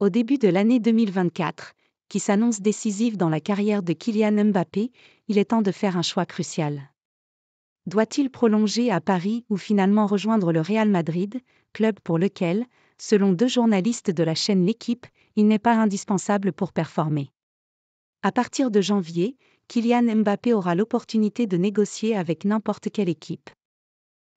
au début de l'année 2024, qui s'annonce décisive dans la carrière de Kylian Mbappé, il est temps de faire un choix crucial. Doit-il prolonger à Paris ou finalement rejoindre le Real Madrid, club pour lequel, selon deux journalistes de la chaîne L'équipe, il n'est pas indispensable pour performer À partir de janvier, Kylian Mbappé aura l'opportunité de négocier avec n'importe quelle équipe.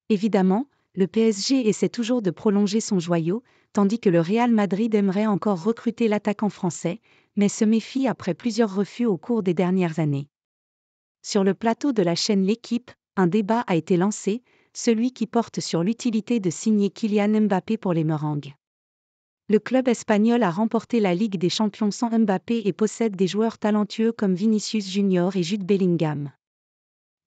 Évidemment, le PSG essaie toujours de prolonger son joyau, tandis que le Real Madrid aimerait encore recruter l'attaquant français, mais se méfie après plusieurs refus au cours des dernières années. Sur le plateau de la chaîne L'équipe, un débat a été lancé, celui qui porte sur l'utilité de signer Kylian Mbappé pour les meringues. Le club espagnol a remporté la Ligue des Champions sans Mbappé et possède des joueurs talentueux comme Vinicius Junior et Jude Bellingham.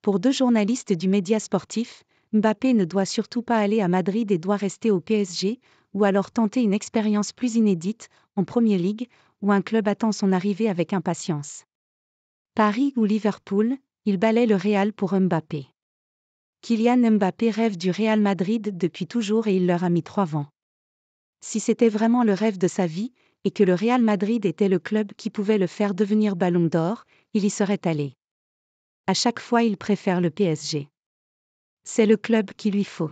Pour deux journalistes du média sportif, Mbappé ne doit surtout pas aller à Madrid et doit rester au PSG, ou alors tenter une expérience plus inédite, en Premier League, où un club attend son arrivée avec impatience. Paris ou Liverpool, il balait le Real pour Mbappé. Kylian Mbappé rêve du Real Madrid depuis toujours et il leur a mis trois vents. Si c'était vraiment le rêve de sa vie, et que le Real Madrid était le club qui pouvait le faire devenir ballon d'or, il y serait allé. À chaque fois, il préfère le PSG. C'est le club qu'il lui faut.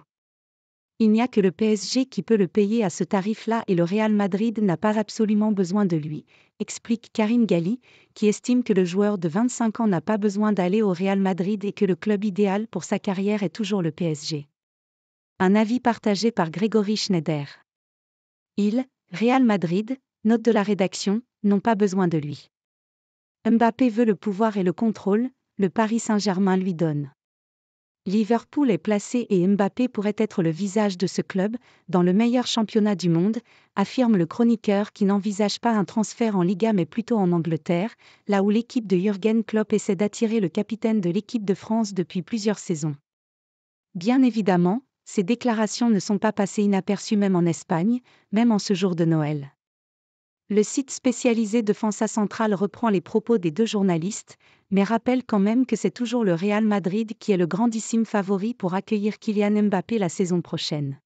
Il n'y a que le PSG qui peut le payer à ce tarif-là et le Real Madrid n'a pas absolument besoin de lui, explique Karim Gali, qui estime que le joueur de 25 ans n'a pas besoin d'aller au Real Madrid et que le club idéal pour sa carrière est toujours le PSG. Un avis partagé par Grégory Schneider. Il, Real Madrid, note de la rédaction, n'ont pas besoin de lui. Mbappé veut le pouvoir et le contrôle, le Paris Saint-Germain lui donne. Liverpool est placé et Mbappé pourrait être le visage de ce club, dans le meilleur championnat du monde, affirme le chroniqueur qui n'envisage pas un transfert en Liga mais plutôt en Angleterre, là où l'équipe de Jürgen Klopp essaie d'attirer le capitaine de l'équipe de France depuis plusieurs saisons. Bien évidemment, ces déclarations ne sont pas passées inaperçues même en Espagne, même en ce jour de Noël. Le site spécialisé de Fansa Central reprend les propos des deux journalistes, mais rappelle quand même que c'est toujours le Real Madrid qui est le grandissime favori pour accueillir Kylian Mbappé la saison prochaine.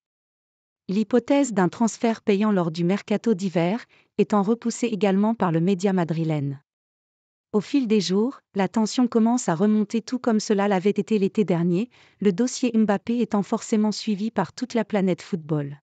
L'hypothèse d'un transfert payant lors du mercato d'hiver étant repoussée également par le média madrilène. Au fil des jours, la tension commence à remonter tout comme cela l'avait été l'été dernier, le dossier Mbappé étant forcément suivi par toute la planète football.